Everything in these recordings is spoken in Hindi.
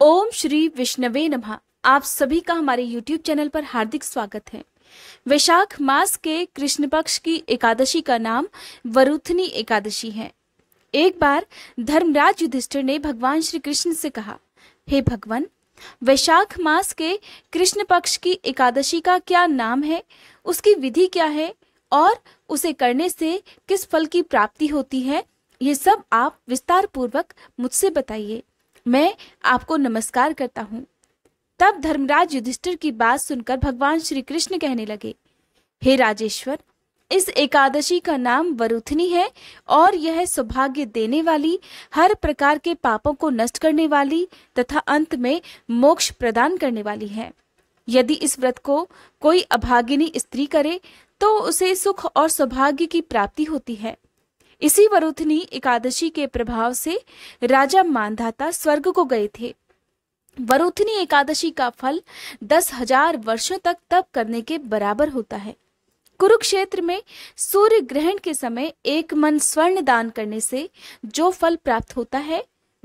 ओम श्री विष्णवे नमः आप सभी का हमारे YouTube चैनल पर हार्दिक स्वागत है वैशाख मास के कृष्ण पक्ष की एकादशी का नाम वरुथनी एकादशी है एक बार धर्मराज युधिष्ठिर ने भगवान श्री कृष्ण से कहा हे hey भगवान वैशाख मास के कृष्ण पक्ष की एकादशी का क्या नाम है उसकी विधि क्या है और उसे करने से किस फल की प्राप्ति होती है ये सब आप विस्तार पूर्वक मुझसे बताइए मैं आपको नमस्कार करता हूँ तब धर्मराज युधिष्ठिर की बात सुनकर भगवान श्री कृष्ण कहने लगे हे राजेश्वर इस एकादशी का नाम वरुथनी है और यह सौभाग्य देने वाली हर प्रकार के पापों को नष्ट करने वाली तथा अंत में मोक्ष प्रदान करने वाली है यदि इस व्रत को कोई अभागिनी स्त्री करे तो उसे सुख और सौभाग्य की प्राप्ति होती है इसी वरुथनी एकादशी के प्रभाव से राजा मानधाता स्वर्ग को गए थे वरुथनी एकादशी का फल दस हजार वर्षो तक तप करने के बराबर होता है कुरुक्षेत्र में सूर्य ग्रहण के समय एक मन स्वर्ण दान करने से जो फल प्राप्त होता है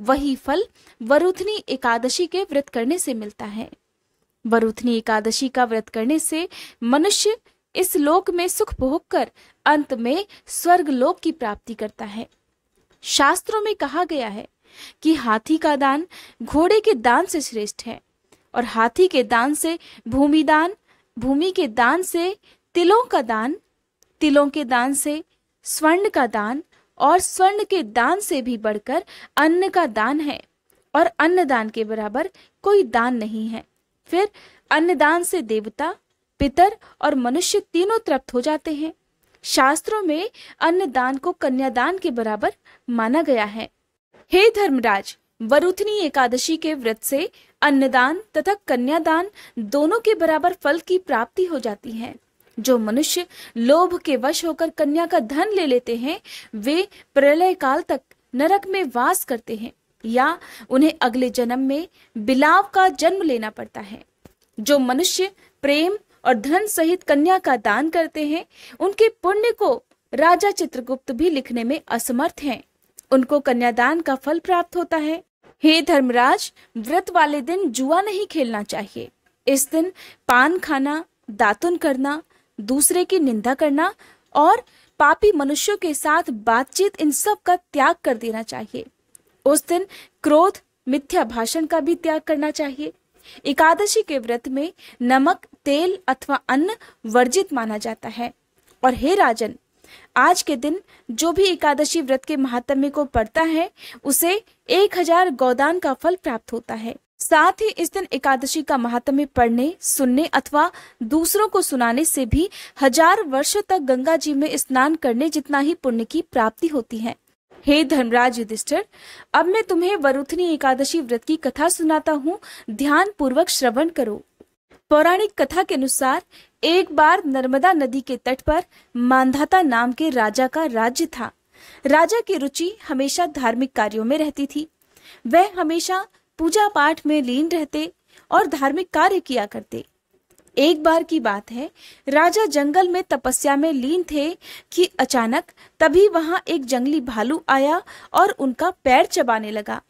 वही फल वरुथनी एकादशी के व्रत करने से मिलता है वरुथनी एकादशी का व्रत करने से मनुष्य इस लोक में सुख भोग कर अंत में स्वर्ग लोक की प्राप्ति करता है शास्त्रों में कहा गया है कि हाथी का दान घोड़े के दान से श्रेष्ठ है और हाथी के दान से भूमि दान भूमि के दान से तिलों का दान तिलों के दान से स्वर्ण का दान और स्वर्ण के दान से भी बढ़कर अन्न का दान है और अन्न दान के बराबर कोई दान नहीं है फिर अन्नदान से देवता पितर और मनुष्य तीनों तृप्त हो जाते हैं शास्त्रों में दान को कन्यादान के बराबर माना गया है हे धर्मराज वरुथनी एकादशी के व्रत से अन्नदान तथा कन्यादान दोनों के बराबर फल की प्राप्ति हो जाती है जो मनुष्य लोभ के वश होकर कन्या का धन ले लेते हैं वे प्रलय काल तक नरक में वास करते हैं या उन्हें अगले जन्म में बिलाव का जन्म लेना पड़ता है जो मनुष्य प्रेम और धन सहित कन्या का दान करते हैं उनके पुण्य को राजा चित्रगुप्त भी लिखने में असमर्थ हैं उनको कन्यादान का फल प्राप्त होता है हे धर्मराज व्रत वाले दिन जुआ नहीं खेलना चाहिए इस दिन पान खाना दातुन करना दूसरे की निंदा करना और पापी मनुष्यों के साथ बातचीत इन सब का त्याग कर देना चाहिए उस दिन क्रोध मिथ्या भाषण का भी त्याग करना चाहिए एकादशी के व्रत में नमक तेल अथवा अन्न वर्जित माना जाता है और हे राजन आज के दिन जो भी एकादशी व्रत के महात्म्य को पढ़ता है उसे एक हजार गोदान का फल प्राप्त होता है साथ ही इस दिन एकादशी का महात्म्य पढ़ने सुनने अथवा दूसरों को सुनाने से भी हजार वर्ष तक गंगा जी में स्नान करने जितना ही पुण्य की प्राप्ति होती है हे धर्मराज युधिष्ठिर अब मैं तुम्हें वरुथनी एकादशी व्रत की कथा सुनाता हूँ ध्यान पूर्वक श्रवण करो पौराणिक कथा के अनुसार एक बार नर्मदा नदी के तट पर मांधाता नाम के राजा का राज्य था राजा की रुचि हमेशा धार्मिक कार्यों में रहती थी वह हमेशा पूजा पाठ में लीन रहते और धार्मिक कार्य किया करते एक बार की बात है राजा जंगल में तपस्या में लीन थे कि अचानक तभी वहां एक जंगली भालू आया और उनका पैर चबाने लगा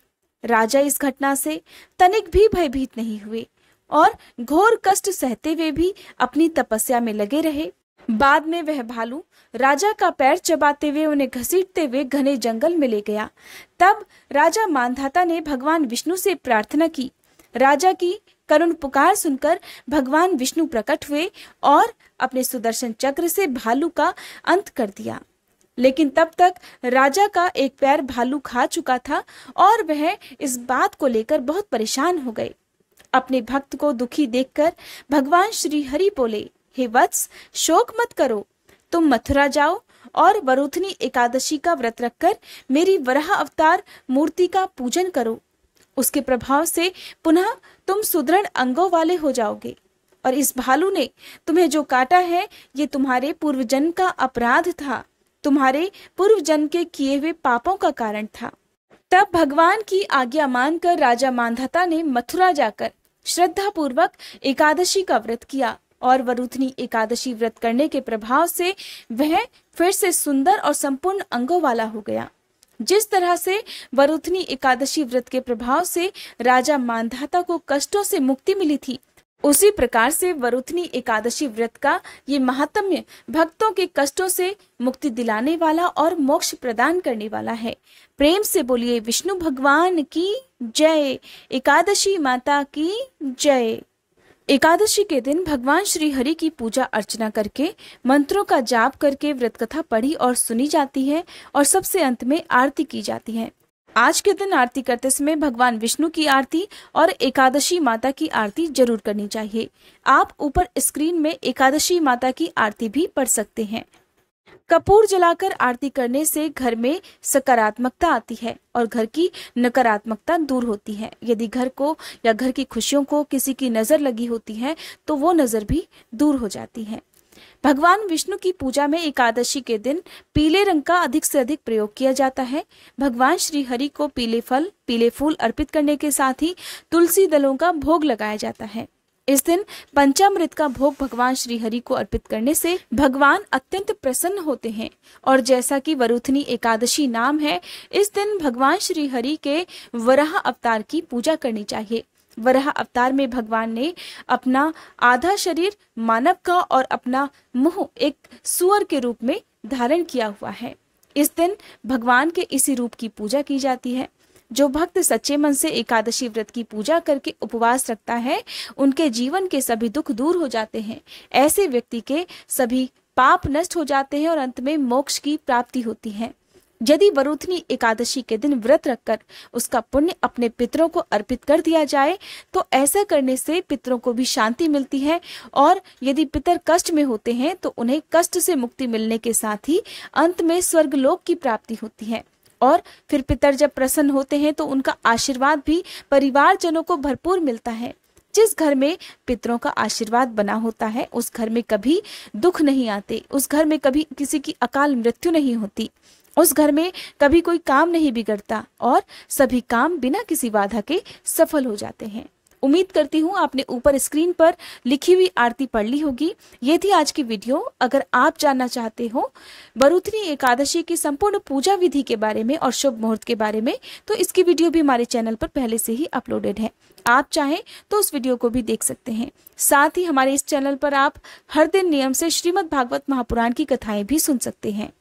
राजा इस घटना से तनिक भी भयभीत नहीं हुए और घोर कष्ट सहते हुए भी अपनी तपस्या में लगे रहे बाद में वह भालू राजा का पैर चबाते हुए उन्हें घसीटते हुए घने जंगल में ले गया तब राजा मानधाता ने भगवान विष्णु से प्रार्थना की राजा की करुण पुकार सुनकर भगवान विष्णु प्रकट हुए और अपने सुदर्शन चक्र से भालू का अंत कर दिया लेकिन तब तक राजा का एक पैर भालू खा चुका था और वह इस बात को लेकर बहुत परेशान हो गए अपने भक्त को दुखी देखकर भगवान श्री हरि बोले हे वत्स शोक मत करो तुम मथुरा जाओ और वरुथनी एकादशी का व्रत रखकर मेरी वराह अवतार मूर्ति का पूजन करो उसके प्रभाव से पुनः तुम सुदृढ़ अंगों वाले हो जाओगे और इस भालू ने तुम्हें जो काटा है ये तुम्हारे पूर्वजन्म का अपराध था तुम्हारे पूर्व जन्म के किए हुए पापों का कारण था तब भगवान की आज्ञा मानकर राजा मांधाता ने मथुरा जाकर श्रद्धा पूर्वक एकादशी का व्रत किया और वरुथनी एकादशी व्रत करने के प्रभाव से वह फिर से सुंदर और संपूर्ण अंगों वाला हो गया जिस तरह से वरुथनी एकादशी व्रत के प्रभाव से राजा मानधाता को कष्टों से मुक्ति मिली थी उसी प्रकार से वरुथनी एकादशी व्रत का ये महात्म्य भक्तों के कष्टों से मुक्ति दिलाने वाला और मोक्ष प्रदान करने वाला है प्रेम से बोलिए विष्णु भगवान की जय एकादशी माता की जय एकादशी के दिन भगवान श्री हरि की पूजा अर्चना करके मंत्रों का जाप करके व्रत कथा पढ़ी और सुनी जाती है और सबसे अंत में आरती की जाती है आज के दिन आरती करते समय भगवान विष्णु की आरती और एकादशी माता की आरती जरूर करनी चाहिए आप ऊपर स्क्रीन में एकादशी माता की आरती भी पढ़ सकते हैं कपूर जलाकर आरती करने से घर में सकारात्मकता आती है और घर की नकारात्मकता दूर होती है यदि घर को या घर की खुशियों को किसी की नज़र लगी होती है तो वो नज़र भी दूर हो जाती है भगवान विष्णु की पूजा में एकादशी के दिन पीले रंग का अधिक से अधिक प्रयोग किया जाता है भगवान श्री हरि को पीले फल पीले फूल अर्पित करने के साथ ही तुलसी दलों का भोग लगाया जाता है इस दिन पंचामृत का भोग भगवान श्री हरि को अर्पित करने से भगवान अत्यंत प्रसन्न होते हैं और जैसा कि वरुथनी एकादशी नाम है इस दिन भगवान श्री हरि के वराह अवतार की पूजा करनी चाहिए वराह अवतार में भगवान ने अपना आधा शरीर मानव का और अपना मुंह एक सुअर के रूप में धारण किया हुआ है इस दिन भगवान के इसी रूप की पूजा की जाती है जो भक्त सच्चे मन से एकादशी व्रत की पूजा करके उपवास रखता है उनके जीवन के सभी दुख दूर हो जाते हैं ऐसे व्यक्ति के सभी पाप नष्ट हो जाते हैं और अंत में मोक्ष की प्राप्ति होती है यदि वरुथनी एकादशी के दिन व्रत रखकर उसका पुण्य अपने पितरों को अर्पित कर दिया जाए तो ऐसा करने से पितरों को भी शांति मिलती है और यदि पितर कष्ट में होते हैं तो उन्हें कष्ट से मुक्ति मिलने के साथ ही अंत में स्वर्गलोक की प्राप्ति होती है और फिर पितर जब प्रसन्न होते हैं तो उनका आशीर्वाद भी परिवारजनों को भरपूर मिलता है जिस घर में पितरों का आशीर्वाद बना होता है उस घर में कभी दुख नहीं आते उस घर में कभी किसी की अकाल मृत्यु नहीं होती उस घर में कभी कोई काम नहीं बिगड़ता और सभी काम बिना किसी बाधा के सफल हो जाते हैं उम्मीद करती हूँ आपने ऊपर स्क्रीन पर लिखी हुई आरती पढ़ ली होगी ये थी आज की वीडियो अगर आप जानना चाहते हो बरूथनी एकादशी की संपूर्ण पूजा विधि के बारे में और शुभ मुहूर्त के बारे में तो इसकी वीडियो भी हमारे चैनल पर पहले से ही अपलोडेड है आप चाहें तो उस वीडियो को भी देख सकते हैं साथ ही हमारे इस चैनल पर आप हर दिन नियम से श्रीमद भागवत महापुराण की कथाएं भी सुन सकते हैं